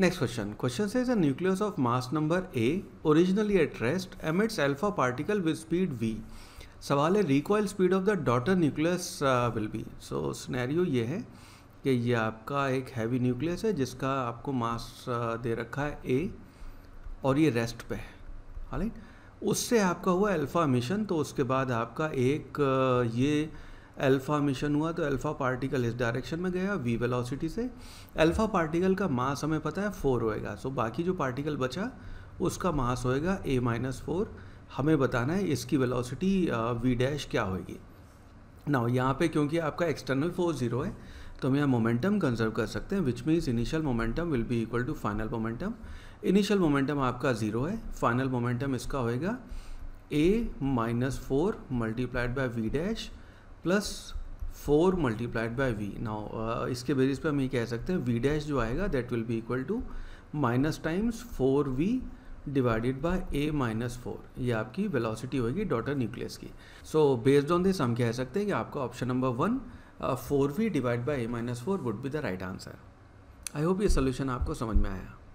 next question question is a nucleus of mass number A originally at M it's alpha particle with speed V सवाल है recoil speed of the daughter nucleus will be so scenario ये है कि ये आपका एक heavy nucleus है जिसका आपको मास uh, दे रखा है ए और ये रेस्ट पे है राइट उससे आपका हुआ अल्फा मिशन तो उसके बाद आपका एक uh, ये अल्फ़ा मिशन हुआ तो अल्फ़ा पार्टिकल इस डायरेक्शन में गया वी वेलोसिटी से अल्फ़ा पार्टिकल का मास हमें पता है फोर होएगा सो बाकी जो पार्टिकल बचा उसका मास होएगा ए माइनस फोर हमें बताना है इसकी वेलोसिटी वी डैश क्या होएगी ना यहाँ पे क्योंकि आपका एक्सटर्नल फोर्स जीरो है तो हम यहाँ मोमेंटम कंजर्व कर सकते हैं which means initial momentum will be equal to final momentum initial momentum आपका ज़ीरो है फाइनल मोमेंटम इसका होएगा A minus four multiplied by V dash plus four multiplied by V now uh, इसके basis पे हम ये कह सकते हैं वी डैश जो आएगा that will be equal to minus times four V divided by A minus four ये आपकी वेलोसिटी होगी डॉटर न्यूक्लियस की सो बेस्ड ऑन दिस हम कह सकते हैं कि आपका option number one four V divide by A minus four would be the right answer I hope ये सोल्यूशन आपको समझ में आया